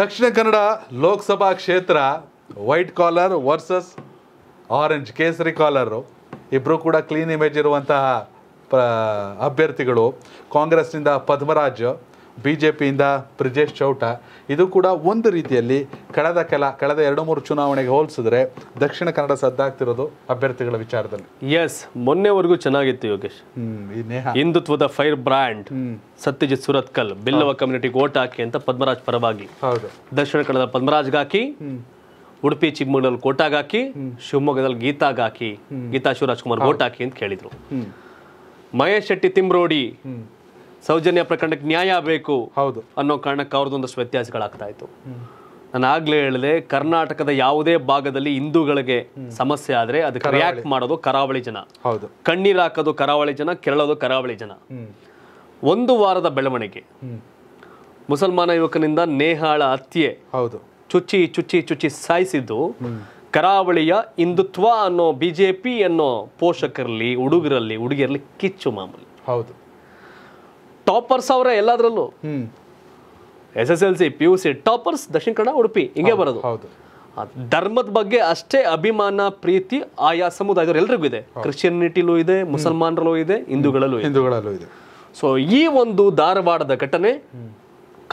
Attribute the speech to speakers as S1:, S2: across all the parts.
S1: ದಕ್ಷಿಣ ಕನ್ನಡ ಲೋಕಸಭಾ ಕ್ಷೇತ್ರ white collar versus orange ಕೇಸರಿ ಕಾಲರು ಇಬ್ಬರು ಕೂಡ ಕ್ಲೀನ್ ಇಮೇಜ್ ಇರುವಂತಹ ಪ ಅಭ್ಯರ್ಥಿಗಳು ಕಾಂಗ್ರೆಸ್ನಿಂದ ಪದ್ಮರಾಜ್ ಬಿ ಜೆ ಪಿಯಿಂದ ಬ್ರಿಜೇಶ್ ಚೌಟ ಇದು ಕೂಡ ಒಂದು ರೀತಿಯಲ್ಲಿ ಕಳೆದ ಕೆಲ ಕಳೆದ ಎರಡು ಮೂರು ಚುನಾವಣೆಗೆ ಹೋಲಿಸಿದ್ರೆ ದಕ್ಷಿಣ ಕನ್ನಡ ಸದ್ದಾಗ್ತಿರೋದು ಅಭ್ಯರ್ಥಿಗಳ ವಿಚಾರದಲ್ಲಿ ಎಸ್ ಮೊನ್ನೆವರೆಗೂ ಚೆನ್ನಾಗಿತ್ತು ಯೋಗೇಶ್ ಹಿಂದುತ್ವದ ಫೈರ್ ಬ್ರ್ಯಾಂಡ್ ಸತ್ಯಜಿತ್ ಸುರತ್ಕಲ್ ಬಿಲ್ಲವ ಕಮ್ಯುನಿಟಿಗೆ ಓಟ್ ಹಾಕಿ ಅಂತ ಪದ್ಮರಾಜ್ ಪರವಾಗಿ ಹೌದು ದಕ್ಷಿಣ ಕನ್ನಡದ ಪದ್ಮರಾಜ್ ಗಾಕಿ ಉಡುಪಿ ಚಿಕ್ಕಮಗಳಲ್ಲಿ ಕೋಟಾಗ ಹಾಕಿ ಶಿವಮೊಗ್ಗದಲ್ಲಿ ಗೀತಾಗ ಹಾಕಿ ಗೀತಾ ಶಿವರಾಜ್ ಕುಮಾರ್ ಓಟ್ ಹಾಕಿ ಅಂತ ಕೇಳಿದ್ರು ಮಹೇಶ್ ಶೆಟ್ಟಿ ತಿಮ್ರೋಡಿ ಸೌಜನ್ಯ ಪ್ರಕರಣಕ್ಕೆ ನ್ಯಾಯ ಬೇಕು ಹೌದು ಅನ್ನೋ ಕಾರಣಕ್ಕೆ ಒಂದಷ್ಟು ವ್ಯತ್ಯಾಸಗಳಾಗ್ತಾ ಇತ್ತು ನಾನು ಆಗ್ಲೇ ಹೇಳಿದೆ ಕರ್ನಾಟಕದ ಯಾವುದೇ ಭಾಗದಲ್ಲಿ ಹಿಂದೂಗಳಿಗೆ ಸಮಸ್ಯೆ ಆದ್ರೆ ಅದಕ್ಕೆ ರಿಯಾಕ್ಟ್ ಮಾಡೋದು ಕರಾವಳಿ ಜನ ಹೌದು ಕಣ್ಣೀರು ಹಾಕೋದು ಕರಾವಳಿ ಜನ ಕೆರಳೋದು ಕರಾವಳಿ ಜನ ಒಂದು ವಾರದ ಬೆಳವಣಿಗೆ ಮುಸಲ್ಮಾನ ಯುವಕನಿಂದ ನೇಹಾಳ ಹತ್ಯೆ ಹೌದು ಚುಚ್ಚಿ ಚುಚ್ಚಿ ಚುಚ್ಚಿ ಸಾಯಿಸಿದ್ದು ಕರಾವಳಿಯ ಹಿಂದುತ್ವ ಅನ್ನೋ ಬಿಜೆಪಿ ಅನ್ನೋ ಪೋಷಕರಲ್ಲಿ ಹುಡುಗರಲ್ಲಿ ಹುಡುಗಿಯರಲ್ಲಿ ಕಿಚ್ಚು ಮಾಮೂಲಿ ಹೌದು ಟಾಪರ್ಸ್ ಅವರೇ ಎಲ್ಲದರಲ್ಲೂ S S L C P U C toppers Dakshina Kannada Udupi ಹಿಂಗೆ ಬರೋದು ಧರ್ಮದ ಬಗ್ಗೆ ಅಷ್ಟೇ ಅಭಿಮಾನ ಪ್ರೀತಿ ಆಯಾ ಸಮುದಾಯದವ್ರು ಎಲ್ರಿಗೂ ಇದೆ ಕ್ರಿಶ್ಚಿಯನಿಟಿಲೂ ಇದೆ ಮುಸಲ್ಮಾನರಲ್ಲೂ ಇದೆ ಹಿಂದೂಗಳಲ್ಲೂ ಹಿಂದೂಗಳಲ್ಲೂ ಇದೆ ಸೊ ಈ ಒಂದು ಧಾರವಾಡದ ಘಟನೆ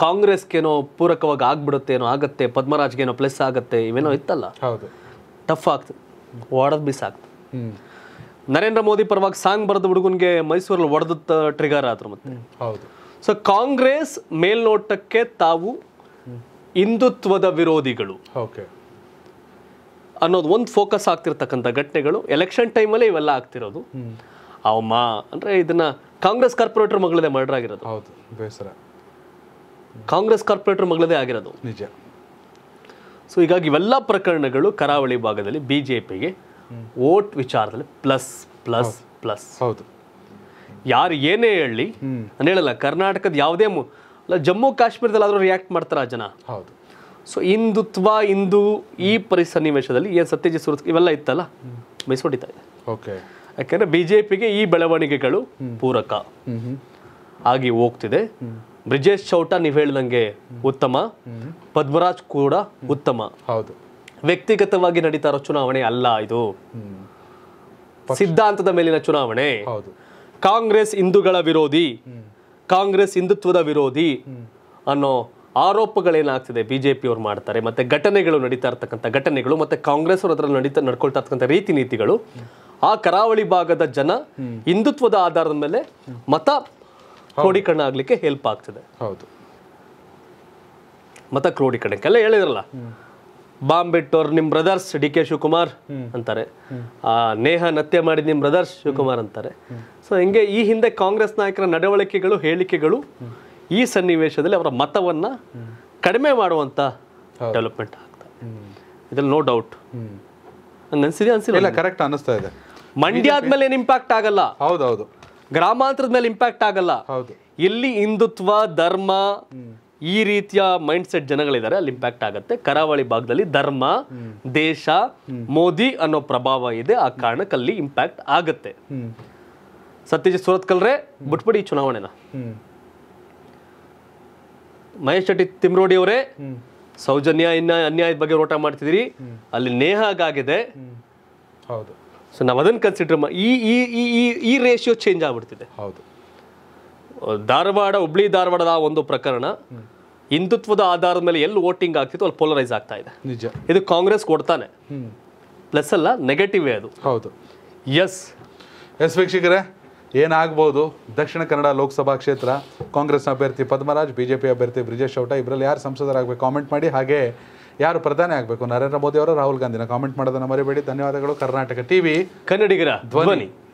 S1: ಕಾಂಗ್ರೆಸ್ಗೇನೋ ಪೂರಕವಾಗಿ ಆಗ್ಬಿಡುತ್ತೆ ಏನೋ ಆಗುತ್ತೆ ಪದ್ಮರಾಜ್ಗೇನೋ ಪ್ಲಸ್ ಆಗುತ್ತೆ ಇವೇನೋ ಇತ್ತಲ್ಲ ಟಫ್ ಆಗ್ತದೆ ಓಡೋದು ಬಿಸ್ ಆಗ್ತದೆ ನರೇಂದ್ರ ಮೋದಿ ಪರವಾಗಿ ಸಾಂಗ್ ಬರೆದ ಹುಡುಗನ್ಗೆ ಮೈಸೂರಲ್ಲಿ ಒಡೆದ ಟ್ರಿಗರ್ ಆದ್ರು ಮತ್ತೆ ಹೌದು ಸೊ ಕಾಂಗ್ರೆಸ್ ಮೇಲ್ನೋಟಕ್ಕೆ ತಾವು ಹಿಂದುತ್ವದ ವಿರೋಧಿಗಳು ಓಕೆ ಅನ್ನೋದು ಒಂದು ಫೋಕಸ್ ಆಗ್ತಿರ್ತಕ್ಕಂಥ ಘಟನೆಗಳು ಎಲೆಕ್ಷನ್ ಟೈಮಲ್ಲೇ ಇವೆಲ್ಲ ಆಗ್ತಿರೋದು ಅವಮ್ಮ ಅಂದ್ರೆ ಇದನ್ನ ಕಾಂಗ್ರೆಸ್ ಕಾರ್ಪೊರೇಟರ್ ಮಗಳದೇ ಮರ್ಡರ್ ಆಗಿರೋದು ಹೌದು ಕಾಂಗ್ರೆಸ್ ಕಾರ್ಪೊರೇಟರ್ ಮಗಳದೇ ಆಗಿರೋದು ನಿಜ ಸೊ ಹೀಗಾಗಿ ಇವೆಲ್ಲ ಪ್ರಕರಣಗಳು ಕರಾವಳಿ ಭಾಗದಲ್ಲಿ ಬಿಜೆಪಿಗೆ ಓಟ್ ವಿಚಾರದಲ್ಲಿ ಪ್ಲಸ್ ಪ್ಲಸ್ ಪ್ಲಸ್ ಹೌದು ಯಾರು ಏನೇ ಹೇಳಿ ನಾನು ಹೇಳಲ್ಲ ಕರ್ನಾಟಕದ ಯಾವುದೇ ಅಲ್ಲ ಜಮ್ಮು ಕಾಶ್ಮೀರದಲ್ಲಿ ಆದರೂ ರಿಯಾಕ್ಟ್ ಮಾಡ್ತಾರೆ ಜನ ಹೌದು ಸೊ ಹಿಂದುತ್ವ ಇಂದು ಈ ಪರಿ ಸನ್ನಿವೇಶದಲ್ಲಿ ಏನು ಸತ್ಯಜಿ ಸುರತ್ ಇವೆಲ್ಲ ಇತ್ತಲ್ಲ ಮೈಸೂಡಿತಾ ಇದೆ ಓಕೆ ಯಾಕೆಂದರೆ ಬಿ ಜೆ ಪಿಗೆ ಈ ಬೆಳವಣಿಗೆಗಳು ಪೂರಕ ಆಗಿ ಹೋಗ್ತಿದೆ ಬ್ರಿಜೇಶ್ ಚೌಟ ನೀವು ಹೇಳಿದಂಗೆ ಉತ್ತಮ ಪದ್ಮರಾಜ್ ಕೂಡ ಉತ್ತಮ ಹೌದು ವ್ಯಕ್ತಿಗತವಾಗಿ ನಡೀತಾ ಇರೋ ಚುನಾವಣೆ ಅಲ್ಲ ಇದು ಸಿದ್ಧಾಂತದ ಮೇಲಿನ ಚುನಾವಣೆ ಕಾಂಗ್ರೆಸ್ ಹಿಂದೂಗಳ ವಿರೋಧಿ ಕಾಂಗ್ರೆಸ್ ಹಿಂದುತ್ವದ ವಿರೋಧಿ ಅನ್ನೋ ಆರೋಪಗಳೇನಾಗ್ತಿದೆ ಬಿಜೆಪಿಯವ್ರು ಮಾಡ್ತಾರೆ ಮತ್ತೆ ಘಟನೆಗಳು ನಡೀತಾ ಇರ್ತಕ್ಕಂಥ ಘಟನೆಗಳು ಮತ್ತೆ ಕಾಂಗ್ರೆಸ್ ಅವ್ರ ಹತ್ರ ನಡೀತಾ ನಡ್ಕೊಳ್ತಾ ಇರ್ತಕ್ಕಂಥ ರೀತಿ ನೀತಿಗಳು ಆ ಕರಾವಳಿ ಭಾಗದ ಜನ ಹಿಂದುತ್ವದ ಆಧಾರದ ಮೇಲೆ ಮತ ಕ್ರೋಢೀಕರಣ ಆಗ್ಲಿಕ್ಕೆ ಹೆಲ್ಪ್ ಆಗ್ತದೆ ಹೌದು ಮತ ಕ್ರೋಢೀಕರಣಕ್ಕೆಲ್ಲ ಹೇಳಿದ್ರಲ್ಲ ಬಾಂಬ್ ಇಟ್ಟವ್ರು ನಿಮ್ಮ ಬ್ರದರ್ಸ್ ಡಿ ಕೆ ಶಿವಕುಮಾರ್ ಅಂತಾರೆ ಆ ನೇಹ ನತ್ಯ ಮಾಡಿದ ನಿಮ್ಮ ಬ್ರದರ್ಸ್ ಶಿವಕುಮಾರ್ ಅಂತಾರೆ ಸೊ ಹಿಂಗೆ ಈ ಹಿಂದೆ ಕಾಂಗ್ರೆಸ್ ನಾಯಕರ ನಡವಳಿಕೆಗಳು ಹೇಳಿಕೆಗಳು ಈ ಸನ್ನಿವೇಶದಲ್ಲಿ ಅವರ ಮತವನ್ನ ಕಡಿಮೆ ಮಾಡುವಂತ ಡೆವಲಪ್ಮೆಂಟ್ ಆಗ್ತದೆ ಇದ್ರಲ್ಲಿ ನೋ ಡೌಟ್ ಅನ್ಸಿದೆ ಅನ್ಸಿಲ್ಲ ಕರೆಕ್ಟ್ ಅನಿಸ್ತಾ ಇದೆ ಮಂಡ್ಯ ಆದ್ಮೇಲೆ ಏನು ಇಂಪ್ಯಾಕ್ಟ್ ಆಗಲ್ಲ ಹೌದೌದು ಗ್ರಾಮಾಂತರದ ಮೇಲೆ ಇಂಪ್ಯಾಕ್ಟ್ ಆಗಲ್ಲ ಇಲ್ಲಿ ಹಿಂದುತ್ವ ಧರ್ಮ ಈ ರೀತಿಯ ಮೈಂಡ್ ಸೆಟ್ ಜನಗಳಿದ್ದಾರೆ ಅಲ್ಲಿ ಇಂಪ್ಯಾಕ್ಟ್ ಆಗುತ್ತೆ ಕರಾವಳಿ ಭಾಗದಲ್ಲಿ ಧರ್ಮ ದೇಶ ಮೋದಿ ಅನ್ನೋ ಪ್ರಭಾವ ಇದೆ ಆ ಕಾರಣಕ್ಕೆ ಇಂಪ್ಯಾಕ್ಟ್ ಆಗುತ್ತೆ ಸತ್ಯಜಿತ್ ಸುರತ್ಕಲ್ರೆ ಬಿಟ್ಬಿಡಿ ಈ ಚುನಾವಣೆನ ಮಹೇಶ್ ಶೆಟ್ಟಿ ತಿಮ್ರೋಡಿ ಅವರೇ ಸೌಜನ್ಯ ಇನ್ನ ಅನ್ಯಾಯದ ಬಗ್ಗೆ ಓಟ ಮಾಡ್ತಿದ್ದೀರಿ ಅಲ್ಲಿ ನೇಹಾಗಾಗಿದೆ ಹೌದು ಸೊ ನಾವು ಅದನ್ನು ಕನ್ಸಿಡರ್ ಈ ಈ ಈ ರೇಷಿಯೋ ಚೇಂಜ್ ಆಗ್ಬಿಡ್ತಿದೆ ಹೌದು ಧಾರವಾಡ ಹುಬ್ಳಿ ಧಾರವಾಡದ ಒಂದು ಪ್ರಕರಣ ಹಿಂದುತ್ವದ ಆಧಾರದ ಮೇಲೆ ಎಲ್ಲಿ ವೋಟಿಂಗ್ ಆಗ್ತಿತ್ತು ಅಲ್ಲಿ ಪೋಲರೈಸ್ ಆಗ್ತಾ ಇದೆ ನಿಜ ಇದು ಕಾಂಗ್ರೆಸ್ ಕೊಡ್ತಾನೆ ಪ್ಲಸ್ ಅಲ್ಲ ನೆಗೆಟಿವೇ ಅದು ಹೌದು ಎಸ್ ಎಸ್ ವೀಕ್ಷಕರೇ ಏನಾಗ್ಬೋದು ದಕ್ಷಿಣ ಕನ್ನಡ ಲೋಕಸಭಾ ಕ್ಷೇತ್ರ ಕಾಂಗ್ರೆಸ್ನ ಅಭ್ಯರ್ಥಿ ಪದ್ಮರಾಜ್ ಬಿಜೆಪಿ ಅಭ್ಯರ್ಥಿ ಬ್ರಿಜೇಶ್ ಔಟ ಇಬ್ಬರಲ್ಲಿ ಯಾರು ಸಂಸದರಾಗಬೇಕು ಕಾಮೆಂಟ್ ಮಾಡಿ ಹಾಗೆ ಯಾರು ಪ್ರಧಾನಿ ಆಗಬೇಕು ನರೇಂದ್ರ ಮೋದಿ ಅವರು ರಾಹುಲ್ ಗಾಂಧಿನ ಕಾಮೆಂಟ್ ಮಾಡೋದನ್ನ ಮರಿಬೇಡಿ ಧನ್ಯವಾದಗಳು ಕರ್ನಾಟಕ ಟಿವಿ ಕನ್ನಡಿಗರ ಧ್ವನಿ